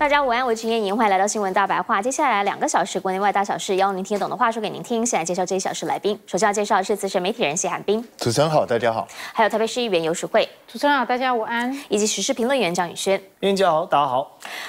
大家午安，我是燕莹，欢迎来到新闻大白话。接下来两个小时，国内外大小事，用您听懂的话说给您听。现在介绍这一小时来宾。首先要介绍的是资深媒体人谢寒冰，主持人好，大家好。还有台北市议员游时慧，主持人好，大家午安，以及时事评论员张宇轩，院长好，大家好。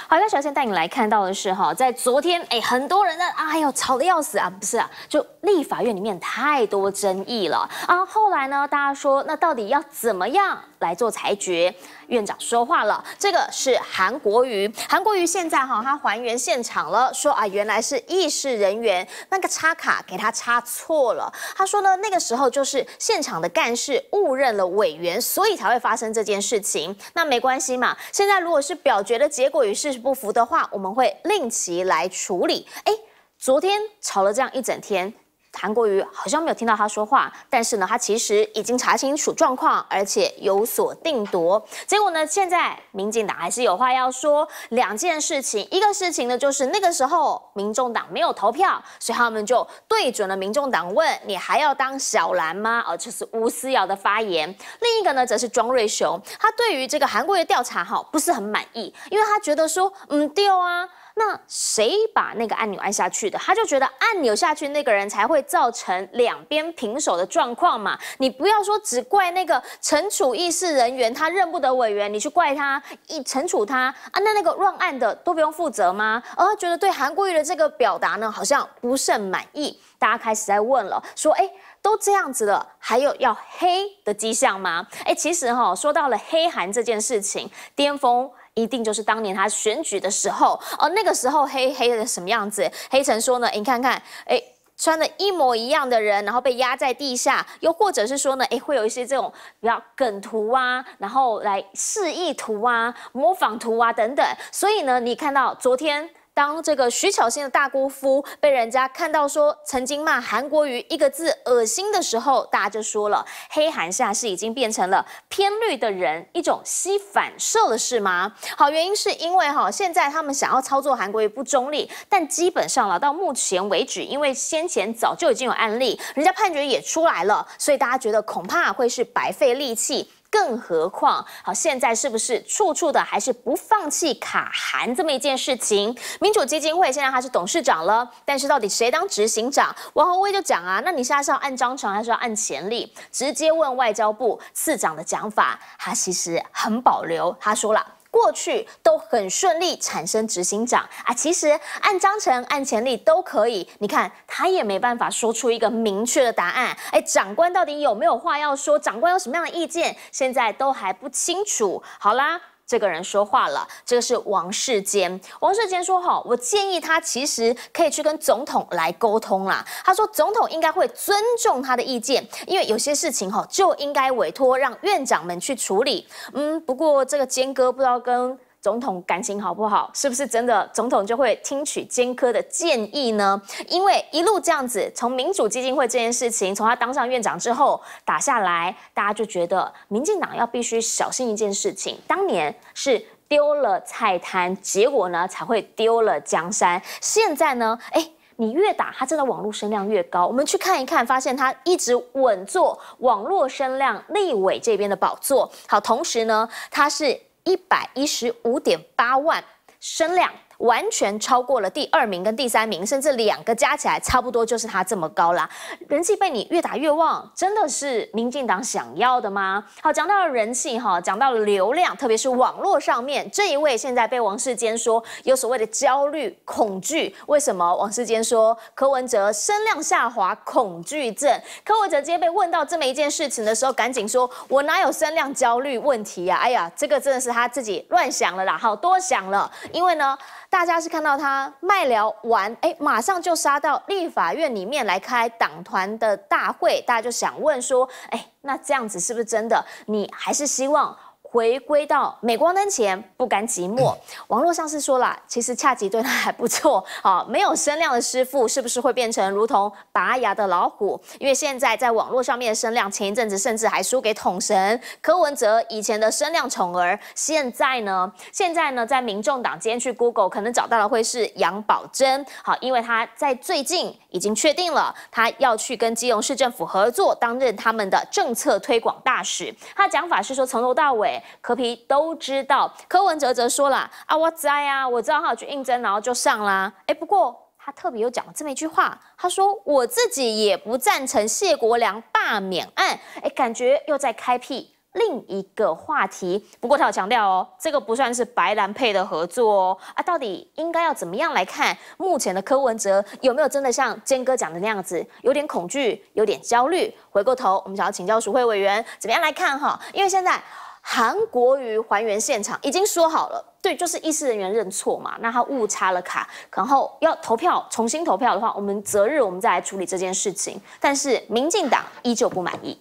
好，那首先带你来看到的是哈，在昨天，哎，很多人呢，哎呦，吵得要死啊，不是啊，就立法院里面太多争议了啊。后来呢，大家说，那到底要怎么样来做裁决？院长说话了，这个是韩国瑜，韩国瑜现在哈，他还原现场了，说啊，原来是议事人员那个插卡给他插错了，他说呢，那个时候就是现场的干事误认了委员，所以才会发。发生这件事情，那没关系嘛。现在如果是表决的结果与事实不符的话，我们会另其来处理。哎，昨天吵了这样一整天。韩国瑜好像没有听到他说话，但是呢，他其实已经查清楚状况，而且有所定夺。结果呢，现在民进党还是有话要说，两件事情，一个事情呢，就是那个时候民众党没有投票，所以他们就对准了民众党问：“你还要当小蓝吗？”而这是吴思瑶的发言。另一个呢，则是庄瑞雄，他对于这个韩国瑜的调查哈不是很满意，因为他觉得说，嗯，对啊。那谁把那个按钮按下去的？他就觉得按钮下去那个人才会造成两边平手的状况嘛。你不要说只怪那个惩处议事人员，他认不得委员，你去怪他一惩处他啊，那那个乱按的都不用负责吗？而觉得对韩国瑜的这个表达呢，好像不甚满意，大家开始在问了，说哎，都这样子了，还有要黑的迹象吗？哎，其实哈，说到了黑韩这件事情巅峰。一定就是当年他选举的时候哦，那个时候黑黑的什么样子？黑城说呢，你看看，哎，穿的一模一样的人，然后被压在地下，又或者是说呢，哎，会有一些这种比较梗图啊，然后来示意图啊、模仿图啊等等。所以呢，你看到昨天。当这个徐巧芯的大姑夫被人家看到说曾经骂韩国瑜一个字恶心的时候，大家就说了黑韩下是已经变成了偏绿的人一种吸反射的是吗？好，原因是因为哈现在他们想要操作韩国瑜不中立，但基本上了到目前为止，因为先前早就已经有案例，人家判决也出来了，所以大家觉得恐怕会是白费力气。更何况，好，现在是不是处处的还是不放弃卡韩这么一件事情？民主基金会现在他是董事长了，但是到底谁当执行长？王宏威就讲啊，那你现在是要按章程，还是要按潜力？直接问外交部次长的讲法，他其实很保留，他说了。过去都很顺利，产生执行长啊，其实按章程、按潜力都可以。你看，他也没办法说出一个明确的答案。哎，长官到底有没有话要说？长官有什么样的意见？现在都还不清楚。好啦。这个人说话了，这个是王世坚。王世坚说：“哈，我建议他其实可以去跟总统来沟通啦。他说，总统应该会尊重他的意见，因为有些事情哈就应该委托让院长们去处理。嗯，不过这个坚哥不知道跟。”总统感情好不好？是不是真的总统就会听取尖科的建议呢？因为一路这样子，从民主基金会这件事情，从他当上院长之后打下来，大家就觉得民进党要必须小心一件事情。当年是丢了菜摊，结果呢才会丢了江山。现在呢，哎，你越打他，真的网络声量越高。我们去看一看，发现他一直稳坐网络声量立委这边的宝座。好，同时呢，他是。一百一十五点八万升量。完全超过了第二名跟第三名，甚至两个加起来差不多就是他这么高啦。人气被你越打越旺，真的是民进党想要的吗？好，讲到了人气哈，讲到了流量，特别是网络上面这一位，现在被王世坚说有所谓的焦虑恐惧，为什么？王世坚说柯文哲声量下滑恐惧症，柯文哲直接被问到这么一件事情的时候，赶紧说我哪有声量焦虑问题啊？哎呀，这个真的是他自己乱想了啦，好多想了，因为呢。大家是看到他卖聊完，哎，马上就杀到立法院里面来开党团的大会，大家就想问说，哎，那这样子是不是真的？你还是希望？回归到镁光灯前不甘寂寞，网络上是说了，其实恰吉对他还不错。好，没有声量的师傅是不是会变成如同拔牙的老虎？因为现在在网络上面的声量，前一阵子甚至还输给统神柯文哲以前的声量宠儿。现在呢，现在呢，在民众党今天去 Google 可能找到的会是杨宝珍。好，因为他在最近已经确定了，他要去跟基隆市政府合作，担任他们的政策推广大使。他讲法是说，从头到尾。柯皮都知道，柯文哲则说了：“啊，我知啊，我知道，他有去应征，然后就上啦。”哎，不过他特别又讲了这么一句话，他说：“我自己也不赞成谢国良罢免案。”哎，感觉又在开辟另一个话题。不过他有强调哦，这个不算是白兰配的合作哦。啊，到底应该要怎么样来看目前的柯文哲有没有真的像坚哥讲的那样子，有点恐惧，有点焦虑？回过头，我们想要请教主会委员怎么样来看哈？因为现在。韩国瑜还原现场已经说好了，对，就是议事人员认错嘛，那他误插了卡，然后要投票重新投票的话，我们择日我们再来处理这件事情。但是民进党依旧不满意。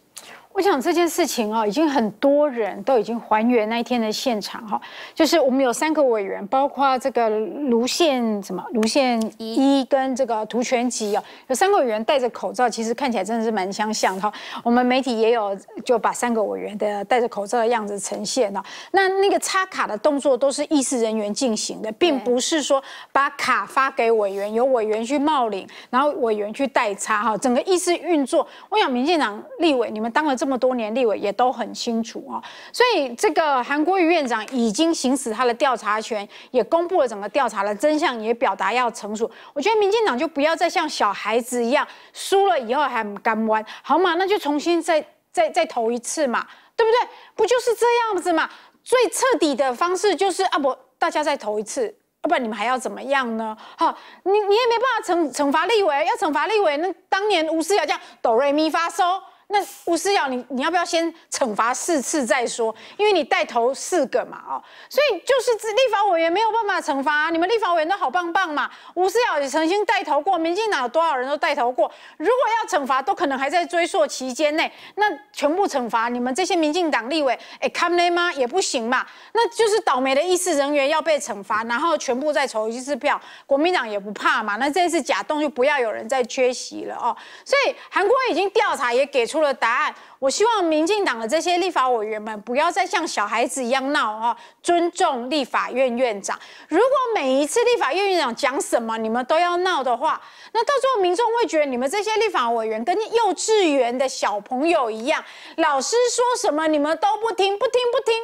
我想这件事情啊，已经很多人都已经还原那一天的现场哈，就是我们有三个委员，包括这个卢宪什么卢宪一跟这个涂全吉哦，有三个委员戴着口罩，其实看起来真的是蛮相像哈。我们媒体也有就把三个委员的戴着口罩的样子呈现了。那那个插卡的动作都是议事人员进行的，并不是说把卡发给委员，由委员去冒领，然后委员去代插哈。整个议事运作，我想民进党立委你们当了。这么多年，立委也都很清楚啊，所以这个韩国瑜院长已经行使他的调查权，也公布了整个调查的真相，也表达要成熟。我觉得民进党就不要再像小孩子一样输了以后还甘弯，好嘛？那就重新再再再投一次嘛，对不对？不就是这样子嘛？最彻底的方式就是啊，不，大家再投一次，啊，不然你们还要怎么样呢？好，你你也没办法惩惩罚立委，要惩罚立委，那当年吴思雅这样，哆瑞咪发嗦，那吴思瑶，你你要不要先惩罚四次再说？因为你带头四个嘛，哦，所以就是立法委员没有办法惩罚啊。你们立法委员都好棒棒嘛。吴思瑶也曾经带头过，民进党有多少人都带头过？如果要惩罚，都可能还在追溯期间内。那全部惩罚你们这些民进党立委，哎，come in 吗？也不行嘛。那就是倒霉的议事人员要被惩罚，然后全部再筹一次票。国民党也不怕嘛。那这次假动就不要有人再缺席了哦。所以韩国已经调查也给出。出了答案，我希望民进党的这些立法委员们不要再像小孩子一样闹哦，尊重立法院院长。如果每一次立法院院长讲什么你们都要闹的话，那到最后民众会觉得你们这些立法委员跟幼稚园的小朋友一样，老师说什么你们都不听，不听，不听。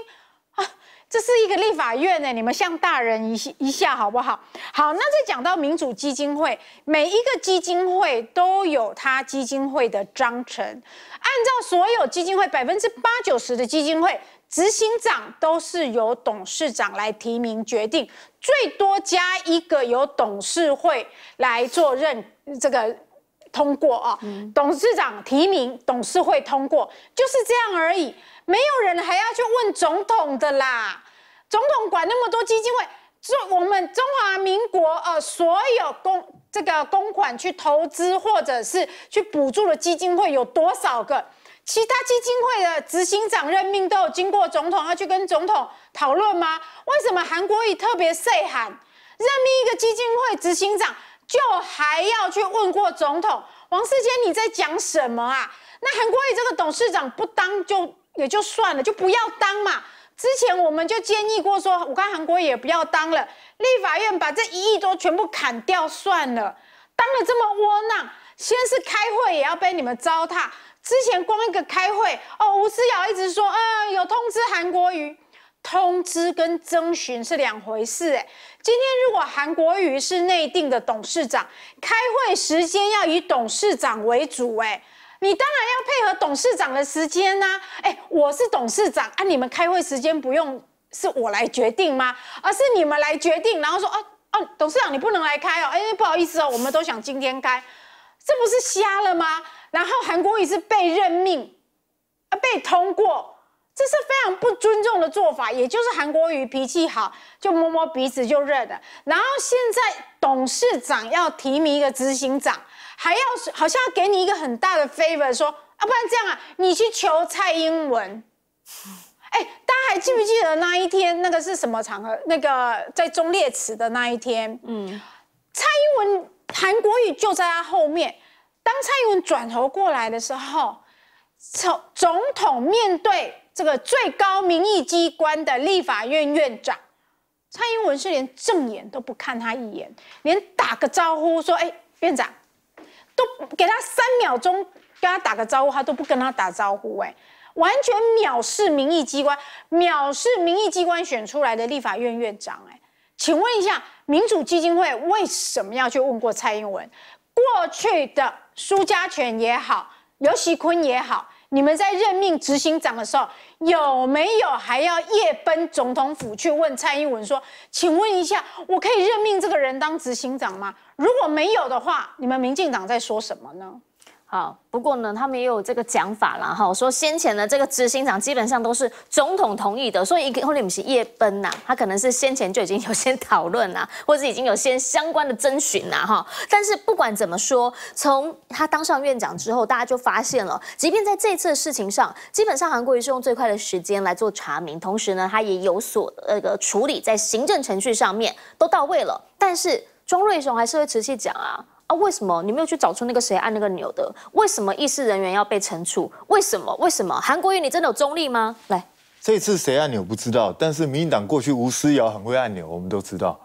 这是一个立法院呢，你们像大人一一下好不好？好，那再讲到民主基金会，每一个基金会都有它基金会的章程，按照所有基金会百分之八九十的基金会，执行长都是由董事长来提名决定，最多加一个由董事会来做认这个。通过啊，董事长提名，董事会通过，就是这样而已，没有人还要去问总统的啦。总统管那么多基金会，做我们中华民国呃所有公这个公款去投资或者是去补助的基金会有多少个？其他基金会的执行长任命都有经过总统，要去跟总统讨论吗？为什么韩国语特别塞罕任命一个基金会执行长？就还要去问过总统王世坚，你在讲什么啊？那韩国瑜这个董事长不当就也就算了，就不要当嘛。之前我们就建议过说，我看韩国瑜也不要当了，立法院把这一亿都全部砍掉算了。当了这么窝囊，先是开会也要被你们糟蹋，之前光一个开会哦，吴思瑶一直说，嗯，有通知韩国瑜。通知跟征询是两回事，哎，今天如果韩国瑜是内定的董事长，开会时间要以董事长为主，哎，你当然要配合董事长的时间呐，哎，我是董事长，啊，你们开会时间不用是我来决定吗？而是你们来决定，然后说啊啊，董事长你不能来开哦，哎，不好意思哦，我们都想今天开，这不是瞎了吗？然后韩国瑜是被任命，啊，被通过。这是非常不尊重的做法，也就是韩国瑜脾气好，就摸摸鼻子就认了。然后现在董事长要提名一个执行长，还要好像给你一个很大的 favor，说啊，不然这样啊，你去求蔡英文。哎，大家还记不记得那一天，那个是什么场合？那个在中烈祠的那一天，嗯，蔡英文、韩国瑜就在他后面。当蔡英文转头过来的时候。从总统面对这个最高民意机关的立法院院长蔡英文，是连正眼都不看他一眼，连打个招呼说：“哎，院长，都给他三秒钟跟他打个招呼，他都不跟他打招呼。”哎，完全藐视民意机关，藐视民意机关选出来的立法院院长。哎，请问一下，民主基金会为什么要去问过蔡英文？过去的苏家权也好，尤熙坤也好。你们在任命执行长的时候，有没有还要夜奔总统府去问蔡英文说：“请问一下，我可以任命这个人当执行长吗？”如果没有的话，你们民进党在说什么呢？不过呢，他们也有这个讲法啦，哈，说先前的这个执行长基本上都是总统同意的，所以后丽敏是夜奔呐，他可能是先前就已经有些讨论呐，或者已经有些相关的征询呐哈。但是不管怎么说，从他当上院长之后，大家就发现了，即便在这次的事情上，基本上韩国瑜是用最快的时间来做查明，同时呢，他也有所那个处理，在行政程序上面都到位了。但是庄瑞雄还是会持续讲啊。啊，为什么你没有去找出那个谁按那个钮的？为什么议事人员要被惩处？为什么？为什么？韩国瑜，你真的有中立吗？来，这次谁按钮不知道，但是民进党过去吴思瑶很会按钮，我们都知道，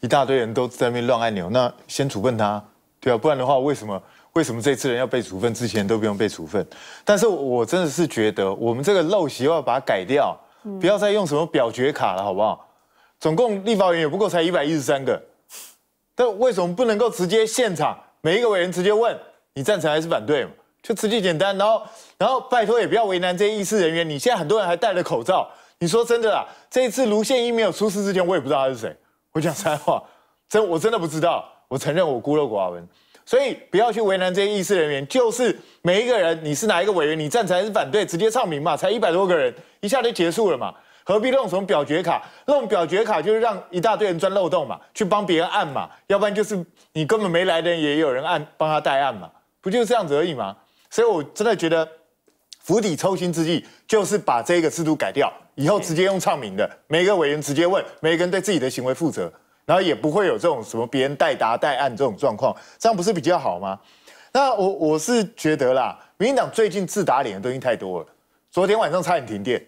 一大堆人都在那边乱按钮。那先处分他，对啊，不然的话，为什么？为什么这次人要被处分？之前都不用被处分。但是我真的是觉得，我们这个陋习要把它改掉，不要再用什么表决卡了，好不好？总共立法委员也不够，才一百一十三个。但为什么不能够直接现场每一个委员直接问你赞成还是反对嘛？就直接简单，然后然后拜托也不要为难这些议事人员。你现在很多人还戴着口罩，你说真的啦？这一次卢宪一没有出事之前，我也不知道他是谁。我讲实在话，真我真的不知道，我承认我孤陋寡闻。所以不要去为难这些议事人员，就是每一个人你是哪一个委员，你赞成还是反对，直接唱名嘛，才一百多个人，一下就结束了嘛。何必弄什么表决卡？弄表决卡就是让一大堆人钻漏洞嘛，去帮别人按嘛，要不然就是你根本没来的人也有人按，帮他代按嘛，不就是这样子而已吗？所以我真的觉得釜底抽薪之计就是把这个制度改掉，以后直接用唱名的，每个委员直接问，每个人对自己的行为负责，然后也不会有这种什么别人代答代按这种状况，这样不是比较好吗？那我我是觉得啦，民进党最近自打脸的东西太多了，昨天晚上差点停电。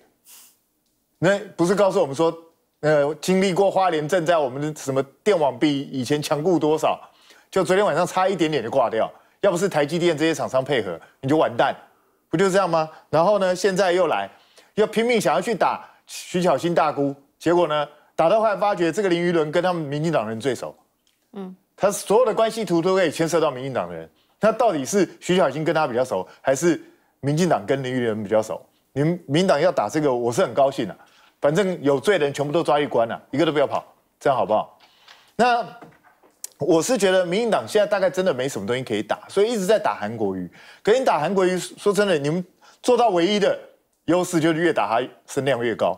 那不是告诉我们说，呃，经历过花莲镇在我们的什么电网比以前强固多少？就昨天晚上差一点点就挂掉，要不是台积电这些厂商配合，你就完蛋，不就是这样吗？然后呢，现在又来，要拼命想要去打徐小新大姑，结果呢，打到后来发觉这个林育伦跟他们民进党人最熟，嗯，他所有的关系图都可以牵涉到民进党的人，那到底是徐小新跟他比较熟，还是民进党跟林育伦比较熟？你们民党要打这个，我是很高兴的。反正有罪的人全部都抓一关了，一个都不要跑，这样好不好？那我是觉得民进党现在大概真的没什么东西可以打，所以一直在打韩国瑜。可你打韩国瑜，说真的，你们做到唯一的优势就是越打他声量越高，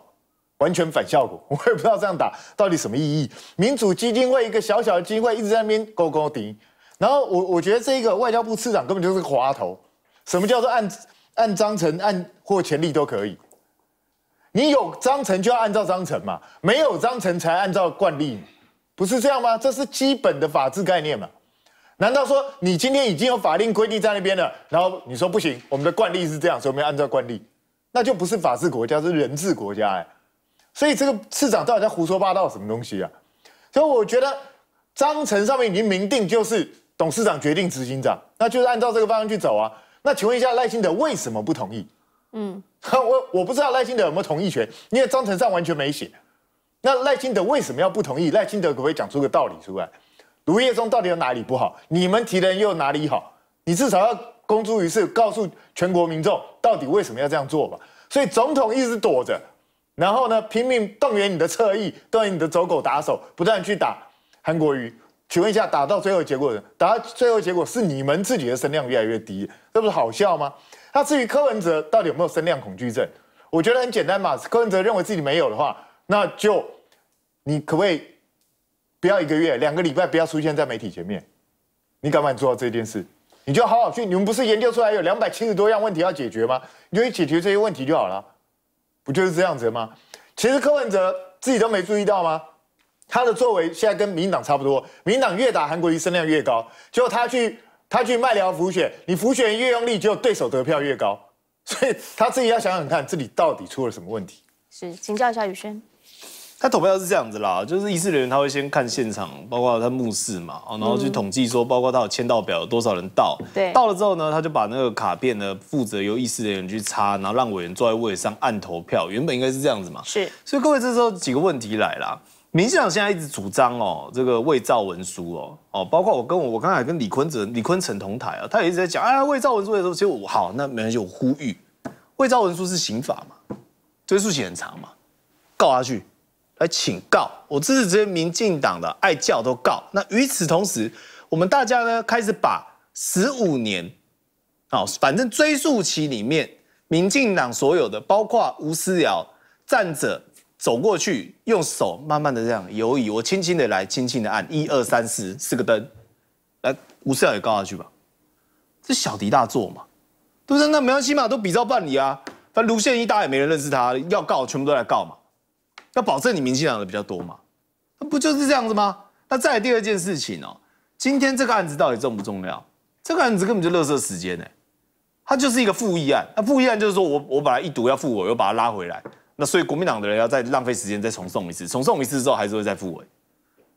完全反效果。我也不知道这样打到底什么意义。民主基金会一个小小的基金会一直在那边勾勾顶，然后我我觉得这个外交部次长根本就是个滑头。什么叫做按？按章程、按或权利都可以。你有章程就要按照章程嘛，没有章程才按照惯例，不是这样吗？这是基本的法治概念嘛？难道说你今天已经有法令规定在那边了，然后你说不行，我们的惯例是这样，所以我们要按照惯例，那就不是法治国家，是人治国家哎。所以这个市长到底在胡说八道什么东西啊？所以我觉得章程上面已经明定，就是董事长决定执行长，那就是按照这个方向去走啊。那请问一下赖清德为什么不同意？嗯，我我不知道赖清德有没有同意权，因为章程上完全没写。那赖清德为什么要不同意？赖清德可不可以讲出个道理出来？卢业忠到底有哪里不好？你们提的人又哪里好？你至少要公诸于世，告诉全国民众到底为什么要这样做吧。所以总统一直躲着，然后呢拼命动员你的侧翼，动员你的走狗打手，不断去打韩国瑜。请问一下，打到最后结果，打到最后结果是你们自己的声量越来越低，这不是好笑吗？那至于柯文哲到底有没有声量恐惧症，我觉得很简单嘛。柯文哲认为自己没有的话，那就你可不可以不要一个月、两个礼拜不要出现在媒体前面？你敢不敢做到这件事？你就好好去，你们不是研究出来有两百七十多样问题要解决吗？你去解决这些问题就好了，不就是这样子吗？其实柯文哲自己都没注意到吗？他的作为现在跟民党差不多，民党越打韩国瑜，声量越高。结果他去他去卖疗浮选，你浮选越用力，就对手得票越高。所以他自己要想想看，这里到底出了什么问题？是请教一下宇轩，他投票是这样子啦，就是议事人员他会先看现场，包括他目视嘛，然后去统计说，包括他有签到表，有多少人到？对，到了之后呢，他就把那个卡片呢，负责由议事人员去插，然后让委员坐在位上按投票。原本应该是这样子嘛。是，所以各位这时候几个问题来了。民进党现在一直主张哦，这个伪造文书哦，哦，包括我跟我我刚才跟李坤哲、李坤城同台啊，他也一直在讲，哎，伪造文书的时候，其实好，那没人就呼吁，伪造文书是刑法嘛，追诉期很长嘛，告下去，来请告，我支持这些民进党的爱叫都告。那与此同时，我们大家呢开始把十五年，哦，反正追诉期里面，民进党所有的，包括吴思瑶、站者。走过去，用手慢慢的这样游移，我轻轻的来，轻轻的按，一二三四四个灯，来，五世强也告下去吧，这小题大做嘛，对不对？那没关系嘛，都比照办理啊。反正路线一家也没人认识他，要告全部都来告嘛，要保证你名气长的比较多嘛，那不就是这样子吗？那再来第二件事情哦，今天这个案子到底重不重要？这个案子根本就乐色时间呢，他就是一个复议案，那复议案就是说我我把它一堵要复，我又把它拉回来。那所以国民党的人要再浪费时间，再重送一次，重送一次之后还是会再复委。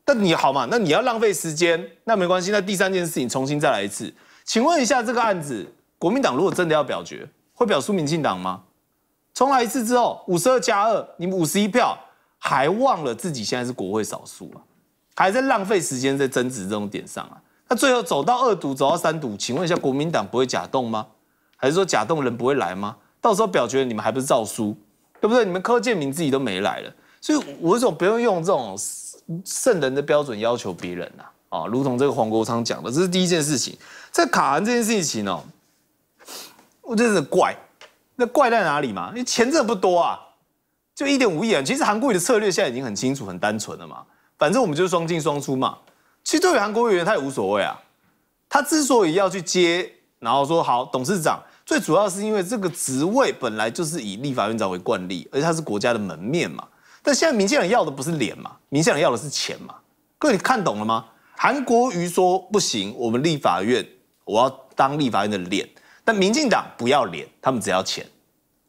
但你好嘛，那你要浪费时间，那没关系。那第三件事情重新再来一次。请问一下，这个案子国民党如果真的要表决，会表示民进党吗？重来一次之后，五十二加二，你们五十一票，还忘了自己现在是国会少数啊？还在浪费时间在争执这种点上啊？那最后走到二读，走到三读，请问一下，国民党不会假动吗？还是说假动人不会来吗？到时候表决，你们还不是照输？对不对？你们柯建明自己都没来了，所以我总不用用这种圣人的标准要求别人呐啊！如同这个黄国昌讲的，这是第一件事情。在卡韩这件事情哦，我真是怪，那怪在哪里嘛？钱这不多啊，就一点五亿啊。其实韩国瑜的策略现在已经很清楚、很单纯了嘛。反正我们就是双进双出嘛。其实对于韩国瑜而言，他也无所谓啊。他之所以要去接，然后说好董事长。最主要是因为这个职位本来就是以立法院长为惯例，而且它是国家的门面嘛。但现在民进党要的不是脸嘛，民进党要的是钱嘛。各位你看懂了吗？韩国瑜说不行，我们立法院我要当立法院的脸，但民进党不要脸，他们只要钱。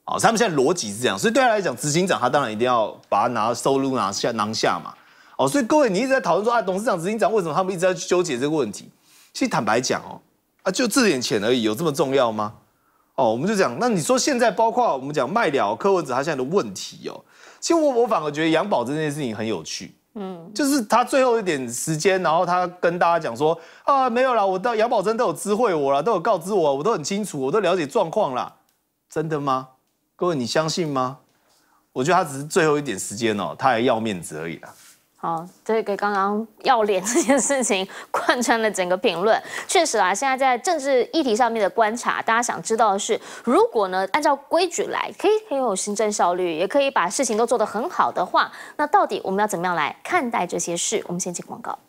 哦，他们现在逻辑是这样，所以对他来讲，执行长他当然一定要把他拿收入拿下拿下嘛。哦，所以各位你一直在讨论说啊，董事长、执行长为什么他们一直在去纠结这个问题？其实坦白讲哦，啊就这点钱而已，有这么重要吗？哦，我们就讲，那你说现在包括我们讲卖了柯文哲他现在的问题哦，其实我我反而觉得杨宝珍那件事情很有趣，嗯，就是他最后一点时间，然后他跟大家讲说啊，没有啦，我到杨宝珍都有知会我了，都有告知我，我都很清楚，我都了解状况啦，真的吗？各位你相信吗？我觉得他只是最后一点时间哦，他还要面子而已啦。好，这个刚刚要脸这件事情贯穿了整个评论，确实啊，现在在政治议题上面的观察，大家想知道的是，如果呢按照规矩来，可以很有行政效率，也可以把事情都做得很好的话，那到底我们要怎么样来看待这些事？我们先进广告。